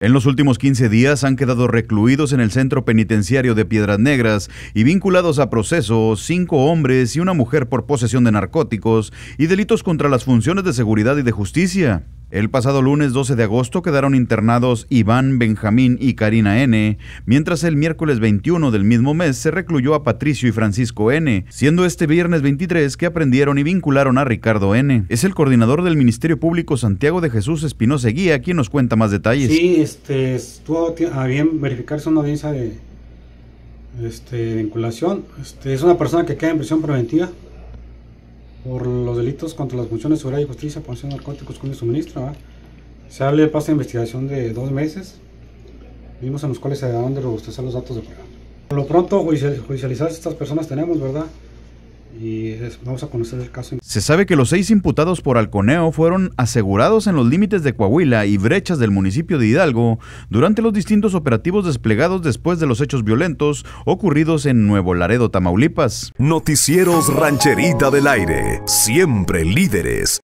En los últimos 15 días han quedado recluidos en el centro penitenciario de Piedras Negras y vinculados a procesos, cinco hombres y una mujer por posesión de narcóticos y delitos contra las funciones de seguridad y de justicia. El pasado lunes 12 de agosto quedaron internados Iván, Benjamín y Karina N., mientras el miércoles 21 del mismo mes se recluyó a Patricio y Francisco N., siendo este viernes 23 que aprendieron y vincularon a Ricardo N. Es el coordinador del Ministerio Público Santiago de Jesús Espinosa Guía quien nos cuenta más detalles. Sí, este, estuvo a bien verificarse una audiencia de este, vinculación. Este, es una persona que queda en prisión preventiva por los delitos contra las funciones de seguridad y justicia, posesión de narcóticos, con y suministro. Se habla de paso de investigación de dos meses, vimos en los cuales se daban de robustecer los datos de prueba. Por lo pronto, judicializadas estas personas tenemos, ¿verdad? y vamos a conocer el caso. Se sabe que los seis imputados por Alconeo fueron asegurados en los límites de Coahuila y brechas del municipio de Hidalgo durante los distintos operativos desplegados después de los hechos violentos ocurridos en Nuevo Laredo, Tamaulipas. Noticieros Rancherita del Aire, siempre líderes.